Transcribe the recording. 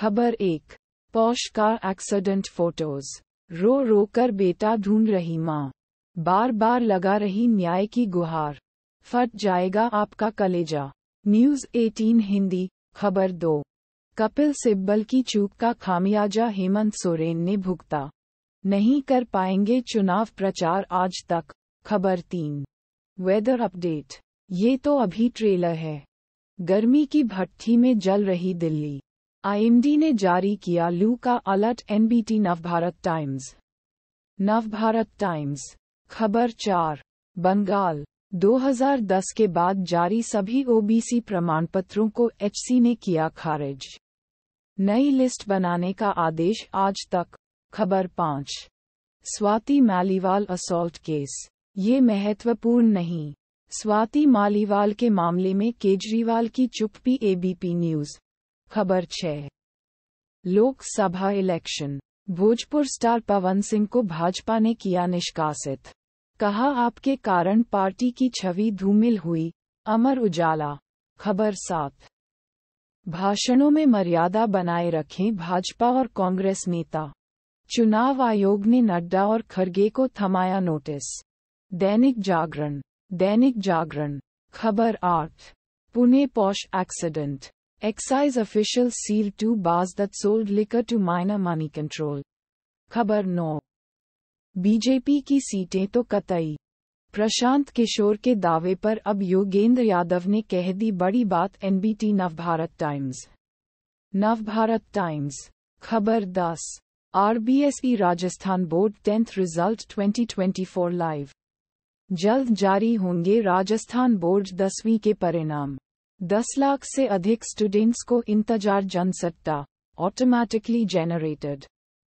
खबर एक पौश का एक्सीडेंट फोटोज रो रो कर बेटा ढूंढ रही माँ बार बार लगा रही न्याय की गुहार फट जाएगा आपका कलेजा न्यूज 18 हिंदी खबर दो कपिल सिब्बल की चूक का खामियाजा हेमंत सोरेन ने भुगता नहीं कर पाएंगे चुनाव प्रचार आज तक खबर तीन वेदर अपडेट ये तो अभी ट्रेलर है गर्मी की भट्टी में जल रही दिल्ली आईएमडी ने जारी किया लू का alert NBT Navbharat Times Navbharat Times खबर चार बंगाल 2010 के बाद जारी सभी ओबीसी प्रमाण पत्रों को एचसी ने किया खारिज नई लिस्ट बनाने का आदेश आज तक खबर पाँच स्वाति मालीवाल असॉल्ट केस ये महत्वपूर्ण नहीं स्वाति मालीवाल के मामले में केजरीवाल की चुप्पी एबीपी न्यूज खबर छह लोकसभा इलेक्शन भोजपुर स्टार पवन सिंह को भाजपा ने किया निष्कासित कहा आपके कारण पार्टी की छवि धूमिल हुई अमर उजाला खबर सात भाषणों में मर्यादा बनाए रखें भाजपा और कांग्रेस नेता चुनाव आयोग ने नड्डा और खरगे को थमाया नोटिस दैनिक जागरण दैनिक जागरण खबर आठ Pune Porsche accident excise official seal two bars that sold liquor to minor Moneycontrol खबर नौ बीजेपी की सीटें तो कतई प्रशांत किशोर के दावे पर अब योगेंद्र यादव ने कह दी बड़ी बात NBT Navbharat Times Navbharat Times खबर दस RBSE e Rajasthan board tenth result 2024 live जल्द जारी होंगे राजस्थान बोर्ड दसवीं के परिणाम दस लाख से अधिक स्टूडेंट्स को इंतजार जनसत्ता ऑटोमैटिकली जेनरेटेड